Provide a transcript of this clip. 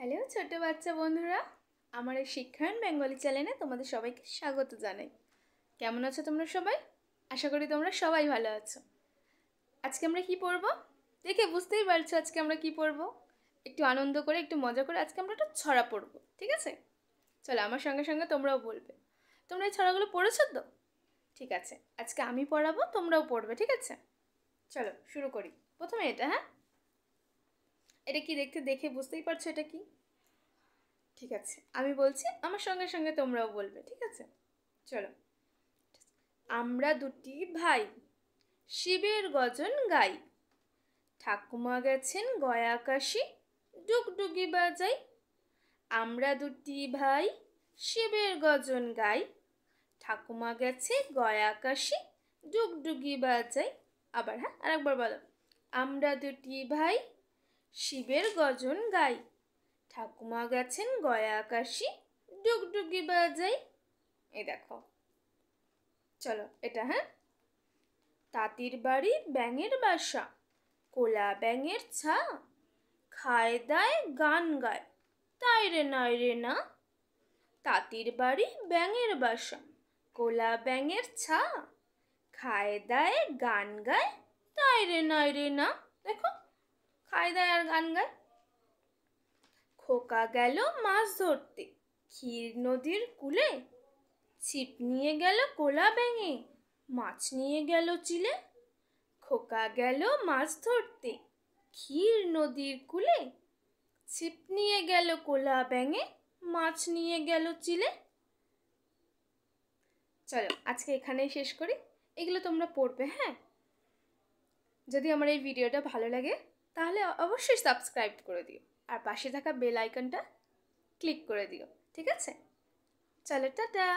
hello ছোট বাচ্চা বন্ধুরা আমার এই শিক্ষায়ন বেঙ্গলি চ্যানেলে তোমাদের সবাইকে স্বাগত জানাই কেমন আছো তোমরা সবাই আশা করি তোমরা সবাই ভালো আছো আজকে আমরা কি পড়ব দেখে বুঝতেই পারছো আজকে আমরা কি পড়ব একটু আনন্দ করে একটু মজা করে আজকে আমরা একটা ছড়া পড়ব ঠিক আছে চলো আমার সঙ্গে সঙ্গে তোমরাও বলবে তোমরা এই ছড়াগুলো পড়েছো তো ঠিক আছে আজকে আমি পড়াবো তোমরাও পড়বে ঠিক আছে চলো শুরু করি প্রথমে এটা হ্যাঁ এটা কি দেখতে দেখে বুঝতেই পারছো এটা কি ঠিক আছে আমি বলছি আমার সঙ্গে সঙ্গে তোমরাও বলবে ঠিক আছে চলো আমরা দুটি ভাই শিবের গজন গাই ঠাকুমা গেছেন কাশি ডুগডুগি বাজাই আমরা দুটি ভাই শিবের গজন গাই ঠাকুমা গেছে কাশি ডুগডুগি বাজাই আবার হ্যাঁ আরেকবার বলো আমরা দুটি ভাই শিবের গজন গাই ঠাকুমা গেছেন গয়া আকাশি ডুগডুগি বাজাই এ দেখো চলো এটা হ্যাঁ তাঁতির বাড়ি ব্যাঙের বাসা কোলা ব্যাঙের ছা খায় দায় গান গায় তাই রে নয় রে না তাঁতির বাড়ি ব্যাঙের বাসা কোলা ব্যাঙের ছা খায় দায় গান গায় তাই রে নয় রে না দেখো খাই আর গান গায় খোকা গেল মাছ ধরতে ক্ষীর নদীর কুলে ছিপ নিয়ে গেল কোলা ব্যাঙে মাছ নিয়ে গেল চিলে খোকা গেল মাছ ধরতে ক্ষীর নদীর কুলে ছিপ নিয়ে গেল কোলা ব্যাঙে মাছ নিয়ে গেল চিলে চলো আজকে এখানেই শেষ করি এগুলো তোমরা পড়বে হ্যাঁ যদি আমার এই ভিডিওটা ভালো লাগে তাহলে অবশ্যই সাবস্ক্রাইব করে দিও আর পাশে থাকা বেল আইকনটা ক্লিক করে দিও ঠিক আছে চলো টাটা